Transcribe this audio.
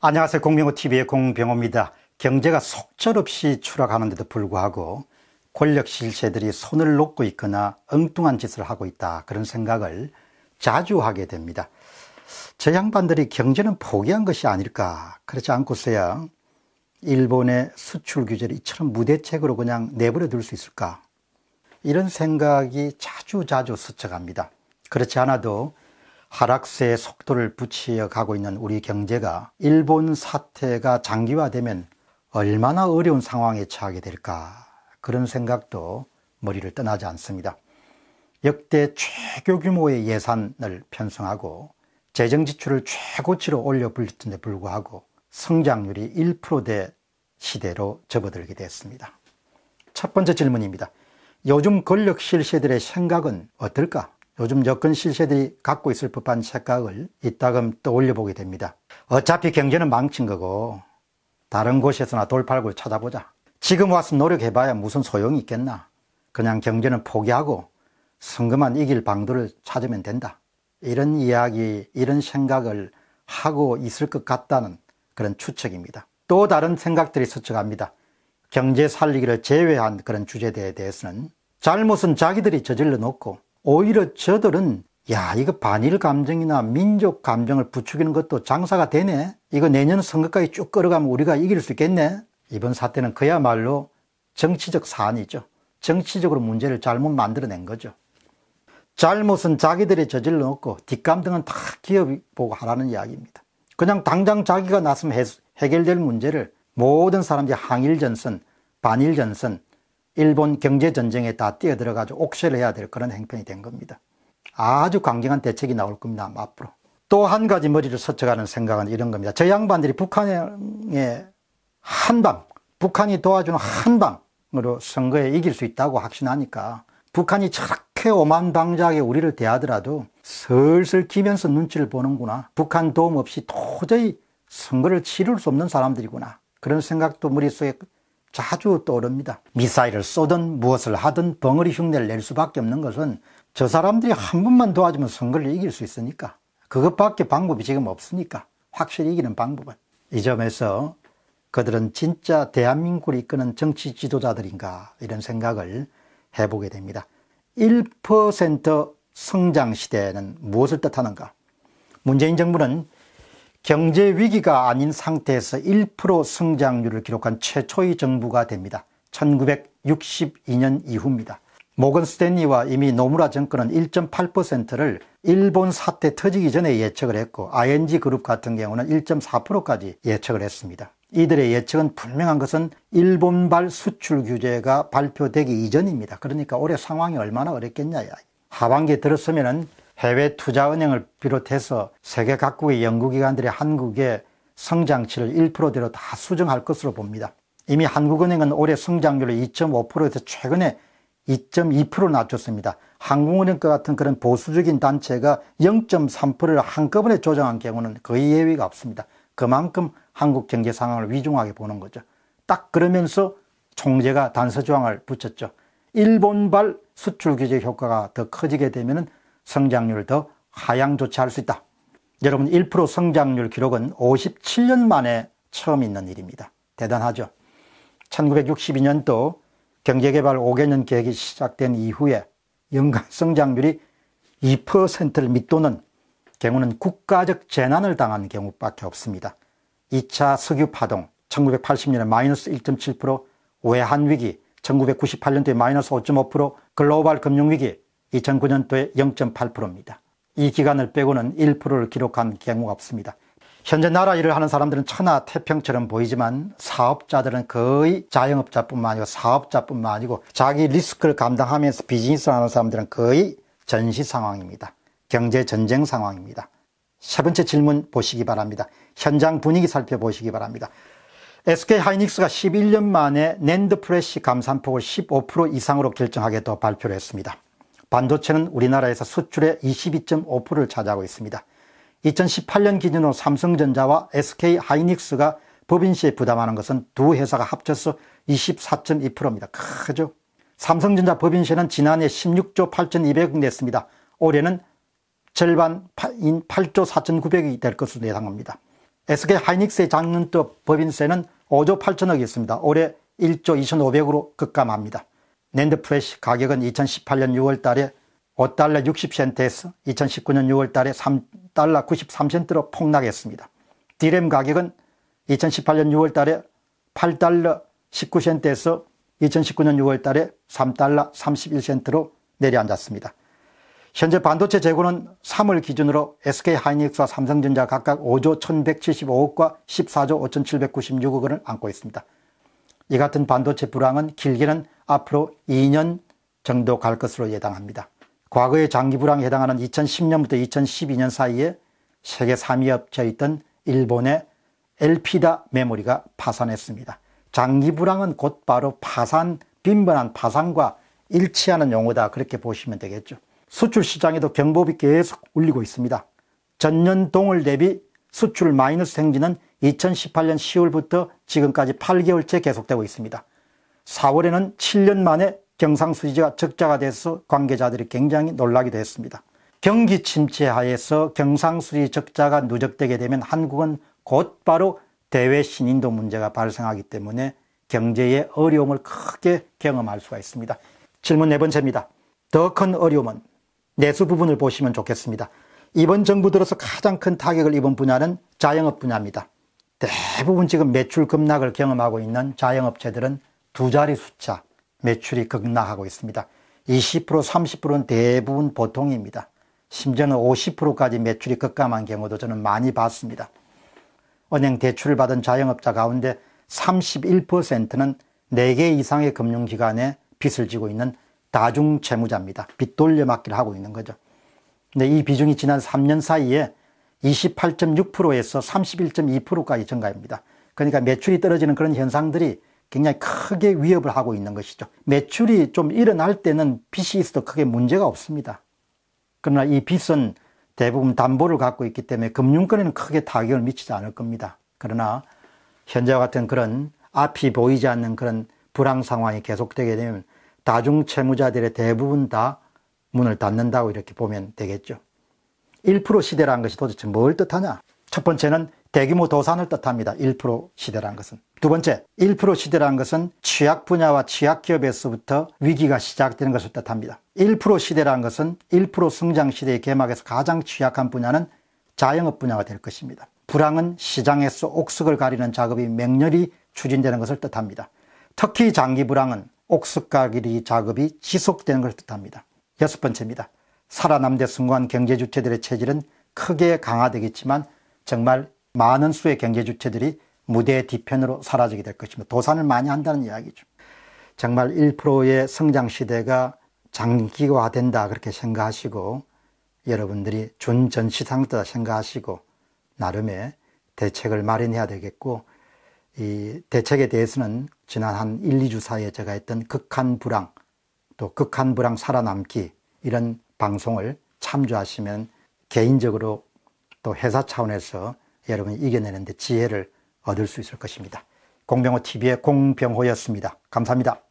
안녕하세요. 공병호TV의 공병호입니다. 경제가 속절없이 추락하는데도 불구하고 권력 실세들이 손을 놓고 있거나 엉뚱한 짓을 하고 있다. 그런 생각을 자주 하게 됩니다. 저 양반들이 경제는 포기한 것이 아닐까. 그렇지 않고서야 일본의 수출 규제를 이처럼 무대책으로 그냥 내버려 둘 수 있을까. 이런 생각이 자주 자주 스쳐갑니다. 그렇지 않아도 하락세의 속도를 붙이어 가고 있는 우리 경제가 일본 사태가 장기화되면 얼마나 어려운 상황에 처하게 될까 그런 생각도 머리를 떠나지 않습니다. 역대 최고 규모의 예산을 편성하고 재정 지출을 최고치로 올려 불렸던데 불구하고 성장률이 1%대 시대로 접어들게 됐습니다. 첫 번째 질문입니다. 요즘 권력 실세들의 생각은 어떨까? 요즘 여건 실세들이 갖고 있을 법한 착각을 이따금 떠올려 보게 됩니다. 어차피 경제는 망친 거고 다른 곳에서나 돌팔를 찾아보자. 지금 와서 노력해봐야 무슨 소용이 있겠나. 그냥 경제는 포기하고 성금만 이길 방도를 찾으면 된다. 이런 이야기, 이런 생각을 하고 있을 것 같다는 그런 추측입니다. 또 다른 생각들이 스쳐갑니다. 경제 살리기를 제외한 그런 주제에 대해서는 잘못은 자기들이 저질러 놓고 오히려 저들은 야 이거 반일 감정이나 민족 감정을 부추기는 것도 장사가 되네 이거 내년 선거까지 쭉 끌어가면 우리가 이길 수 있겠네 이번 사태는 그야말로 정치적 사안이죠 정치적으로 문제를 잘못 만들어낸 거죠 잘못은 자기들이 저질러 놓고 뒷감등은 다 기업 이 보고 하라는 이야기입니다 그냥 당장 자기가 났으면 해결될 문제를 모든 사람들이 항일전선, 반일전선, 일본 경제 전쟁에 다 뛰어들어가지고 옥쇄를 해야 될 그런 행편이 된 겁니다. 아주 강경한 대책이 나올 겁니다. 앞으로. 또 한 가지 머리를 서쳐가는 생각은 이런 겁니다. 저 양반들이 북한의 한방, 북한이 도와주는 한방으로 선거에 이길 수 있다고 확신하니까 북한이 저렇게 오만방자하게 우리를 대하더라도 슬슬 기면서 눈치를 보는구나. 북한 도움 없이 도저히 선거를 치를 수 없는 사람들이구나. 그런 생각도 머릿속에 자주 떠오릅니다. 미사일을 쏘든 무엇을 하든 벙어리 흉내를 낼 수밖에 없는 것은 저 사람들이 한 번만 도와주면 선거를 이길 수 있으니까 그것밖에 방법이 지금 없으니까 확실히 이기는 방법은 이 점에서 그들은 진짜 대한민국을 이끄는 정치 지도자들인가 이런 생각을 해보게 됩니다. 1% 성장 시대는 무엇을 뜻하는가? 문재인 정부는 경제 위기가 아닌 상태에서 1% 성장률을 기록한 최초의 정부가 됩니다. 1962년 이후입니다. 모건 스탠리와 이미 노무라 정권은 1.8%를 일본 사태 터지기 전에 예측을 했고 ING 그룹 같은 경우는 1.4%까지 예측을 했습니다. 이들의 예측은 분명한 것은 일본발 수출 규제가 발표되기 이전입니다. 그러니까 올해 상황이 얼마나 어렵겠냐. 하반기에 들었으면 해외 투자은행을 비롯해서 세계 각국의 연구기관들이 한국의 성장치를 1%대로 다 수정할 것으로 봅니다. 이미 한국은행은 올해 성장률을 2.5%에서 최근에 2.2%로 낮췄습니다. 한국은행과 같은 그런 보수적인 단체가 0.3%를 한꺼번에 조정한 경우는 거의 예외가 없습니다. 그만큼 한국 경제 상황을 위중하게 보는 거죠. 딱 그러면서 총재가 단서 조항을 붙였죠. 일본발 수출 규제 효과가 더 커지게 되면 성장률을 더 하향조치할 수 있다. 여러분 1% 성장률 기록은 57년 만에 처음 있는 일입니다. 대단하죠. 1962년도 경제개발 5개년 계획이 시작된 이후에 연간 성장률이 2%를 밑도는 경우는 국가적 재난을 당한 경우밖에 없습니다. 2차 석유파동 1980년에 마이너스 1.7% 외환위기 1998년도에 마이너스 5.5% 글로벌 금융위기 2009년도에 0.8%입니다. 이 기간을 빼고는 1%를 기록한 경우가 없습니다. 현재 나라 일을 하는 사람들은 천하 태평처럼 보이지만 사업자들은 거의 자영업자뿐만 아니고 사업자뿐만 아니고 자기 리스크를 감당하면서 비즈니스 를 하는 사람들은 거의 전시 상황입니다. 경제 전쟁 상황입니다. 세 번째 질문 보시기 바랍니다. 현장 분위기 살펴보시기 바랍니다. SK 하이닉스가 11년 만에 낸드 프레시 감산폭을 15% 이상으로 결정하게다 발표를 했습니다. 반도체는 우리나라에서 수출의 22.5%를 차지하고 있습니다. 2018년 기준으로 삼성전자와 SK하이닉스가 법인세에 부담하는 것은 두 회사가 합쳐서 24.2%입니다. 크죠? 삼성전자 법인세는 지난해 16조 8,200억 냈습니다. 올해는 절반인 8조 4,900억이 될 것으로 예상합니다. SK하이닉스의 작년도 법인세는 5조 8천억이었습니다. 올해 1조 2,500억으로 급감합니다. 낸드프레시 가격은 2018년 6월 달에 5달러 60센트에서 2019년 6월 달에 3달러 93센트로 폭락했습니다. 디램 가격은 2018년 6월 달에 8달러 19센트에서 2019년 6월 달에 3달러 31센트로 내려앉았습니다. 현재 반도체 재고는 3월 기준으로 SK하이닉스와 삼성전자 각각 5조 1175억과 14조 5796억 원을 안고 있습니다. 이 같은 반도체 불황은 길게는 앞으로 2년 정도 갈 것으로 예상합니다. 과거의 장기 불황에 해당하는 2010년부터 2012년 사이에 세계 3위 업체였던 일본의 엘피다 메모리가 파산했습니다. 장기 불황은 곧바로 파산, 빈번한 파산과 일치하는 용어다 그렇게 보시면 되겠죠. 수출 시장에도 경보비 계속 울리고 있습니다. 전년 동월 대비 수출 마이너스 생기는 2018년 10월부터 지금까지 8개월째 계속되고 있습니다. 4월에는 7년 만에 경상수지가 적자가 돼서 관계자들이 굉장히 놀라기도 했습니다. 경기 침체하에서 경상수지 적자가 누적되게 되면 한국은 곧바로 대외 신인도 문제가 발생하기 때문에 경제의 어려움을 크게 경험할 수가 있습니다. 질문 네 번째입니다. 더 큰 어려움은 내수 부분을 보시면 좋겠습니다. 이번 정부 들어서 가장 큰 타격을 입은 분야는 자영업 분야입니다. 대부분 지금 매출 급락을 경험하고 있는 자영업체들은 두 자리 숫자 매출이 급락하고 있습니다. 20% 30%는 대부분 보통입니다. 심지어는 50%까지 매출이 급감한 경우도 저는 많이 봤습니다. 은행 대출을 받은 자영업자 가운데 31%는 4개 이상의 금융기관에 빚을 지고 있는 다중채무자입니다. 빚 돌려막기를 하고 있는 거죠. 근데 이 비중이 지난 3년 사이에 28.6%에서 31.2%까지 증가합니다 그러니까 매출이 떨어지는 그런 현상들이 굉장히 크게 위협을 하고 있는 것이죠. 매출이 좀 일어날 때는 빚이 있어도 크게 문제가 없습니다. 그러나 이 빚은 대부분 담보를 갖고 있기 때문에 금융권에는 크게 타격을 미치지 않을 겁니다. 그러나 현재와 같은 그런 앞이 보이지 않는 그런 불황 상황이 계속되게 되면 다중 채무자들의 대부분 다 문을 닫는다고 이렇게 보면 되겠죠. 1% 시대라는 것이 도대체 뭘 뜻하냐? 첫 번째는 대규모 도산을 뜻합니다. 1%시대라는 것은. 두 번째, 1%시대라는 것은 취약 분야와 취약 기업에서부터 위기가 시작되는 것을 뜻합니다. 1%시대라는 것은 1% 성장 시대의 개막에서 가장 취약한 분야는 자영업 분야가 될 것입니다. 불황은 시장에서 옥석을 가리는 작업이 맹렬히 추진되는 것을 뜻합니다. 특히 장기 불황은 옥석 가리기 작업이 지속되는 것을 뜻합니다. 여섯 번째입니다. 살아남대 승부한 경제주체들의 체질은 크게 강화되겠지만 정말 많은 수의 경제주체들이 무대의 뒤편으로 사라지게 될 것입니다. 도산을 많이 한다는 이야기죠. 정말 1%의 성장 시대가 장기화된다 그렇게 생각하시고 여러분들이 준전시 상태다 생각하시고 나름의 대책을 마련해야 되겠고 이 대책에 대해서는 지난 한 1, 2주 사이에 제가 했던 극한 불황 또 극한 불황 살아남기 이런 방송을 참조하시면 개인적으로 또 회사 차원에서 여러분이 이겨내는 데 지혜를 얻을 수 있을 것입니다. 공병호 TV의 공병호였습니다. 감사합니다.